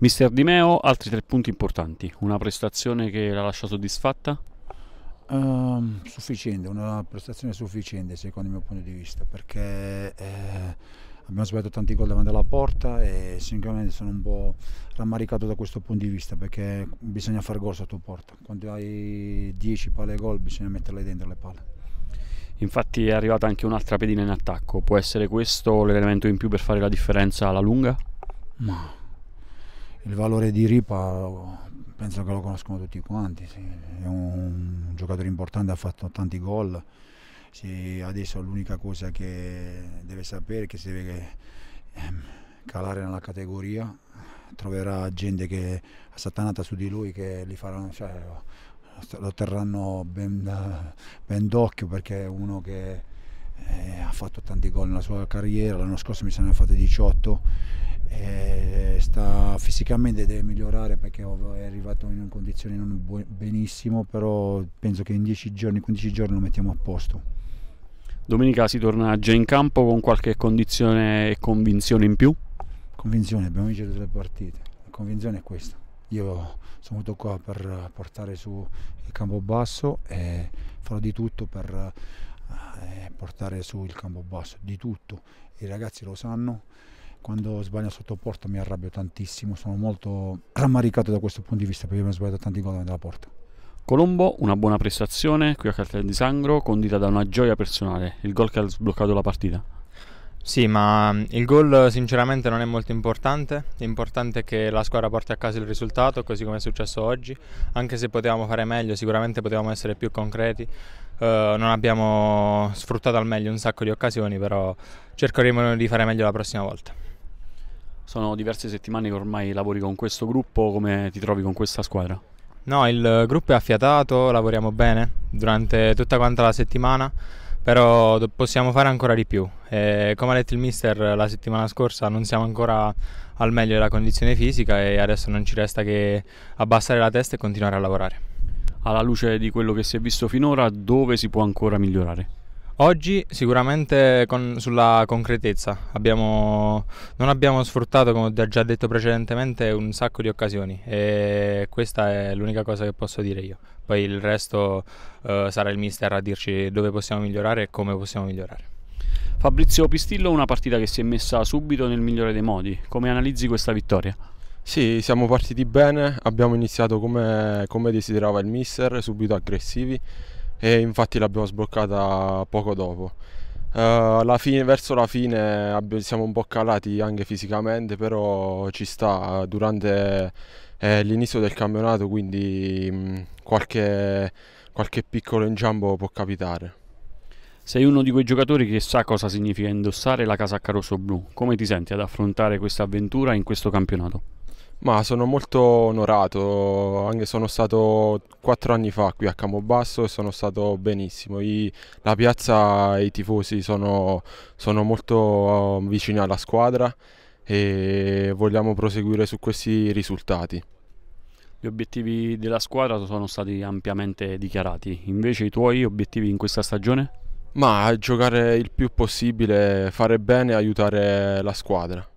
Mister Di Meo, altri tre punti importanti. Una prestazione che la lascia soddisfatta? Uh, ehm, sufficiente, una prestazione sufficiente secondo il mio punto di vista, perché eh, abbiamo sbagliato tanti gol davanti alla porta e sinceramente sono un po' rammaricato da questo punto di vista, perché bisogna fare gol sotto porta. Quando hai 10 palle gol bisogna metterle dentro le palle. Infatti è arrivata anche un'altra pedina in attacco, può essere questo l'elemento in più per fare la differenza alla lunga? No il valore di Ripa penso che lo conoscono tutti quanti, sì. è un, giocatore importante, ha fatto tanti gol, sì, adesso l'unica cosa che deve sapere è che si deve ehm, calare nella categoria troverà gente che è satanata su di lui che li faranno, cioè, lo terranno ben, ben d'occhio perché è uno che eh, ha fatto tanti gol nella sua carriera, l'anno scorso mi sono ne 18 sta fisicamente deve migliorare perché è arrivato in condizioni non benissimo, però penso che in 10 giorni, 15 giorni lo mettiamo a posto. Domenica si torna già in campo con qualche condizione e convinzione in più? Convinzione, abbiamo vinto tutte le partite, la convinzione è questa. Io sono venuto qua per portare su il campo basso e farò di tutto per eh, portare su il campo basso, di tutto. I ragazzi lo sanno quando sbaglio sotto porta mi arrabbio tantissimo, sono molto rammaricato da questo punto di vista perché abbiamo sbagliato tanti gol dalla porta. Colombo, una buona prestazione qui a Cartel di Sangro, condita da una gioia personale, il gol che ha sbloccato la partita. Sì, ma mm, il gol sinceramente non è molto importante, l'importante è che la squadra porti a casa il risultato, così come è successo oggi, anche se potevamo fare meglio, sicuramente potevamo essere più concreti, uh, non abbiamo sfruttato al meglio un sacco di occasioni, però cercheremo di fare meglio la prossima volta. Sono diverse settimane che ormai lavori con questo gruppo, come ti trovi con questa squadra? No, il gruppo è affiatato, lavoriamo bene durante tutta quanta la settimana, però possiamo fare ancora di più. E come ha detto il mister la settimana scorsa, non siamo ancora al meglio della condizione fisica e adesso non ci resta che abbassare la testa e continuare a lavorare. Alla luce di quello che si è visto finora, dove si può ancora migliorare? Oggi sicuramente con, sulla concretezza, abbiamo, non abbiamo sfruttato, come ho già detto precedentemente, un sacco di occasioni e questa è l'unica cosa che posso dire io. Poi il resto eh, sarà il mister a dirci dove possiamo migliorare e come possiamo migliorare. Fabrizio Pistillo, una partita che si è messa subito nel migliore dei modi, come analizzi questa vittoria? Sì, siamo partiti bene, abbiamo iniziato come, come desiderava il mister, subito aggressivi e infatti l'abbiamo sbloccata poco dopo. Uh, fine, verso la fine abbiamo, siamo un po' calati anche fisicamente, però ci sta durante eh, l'inizio del campionato, quindi mh, mm, qualche, qualche piccolo inciampo può capitare. Sei uno di quei giocatori che sa cosa significa indossare la casacca rosso-blu. Come ti senti ad affrontare questa avventura in questo campionato? Ma sono molto onorato, anche sono stato quattro anni fa qui a Campobasso e sono stato benissimo. I, la piazza e i tifosi sono, sono molto um, vicini alla squadra e vogliamo proseguire su questi risultati. Gli obiettivi della squadra sono stati ampiamente dichiarati, invece i tuoi obiettivi in questa stagione? Ma giocare il più possibile, fare bene e aiutare la squadra.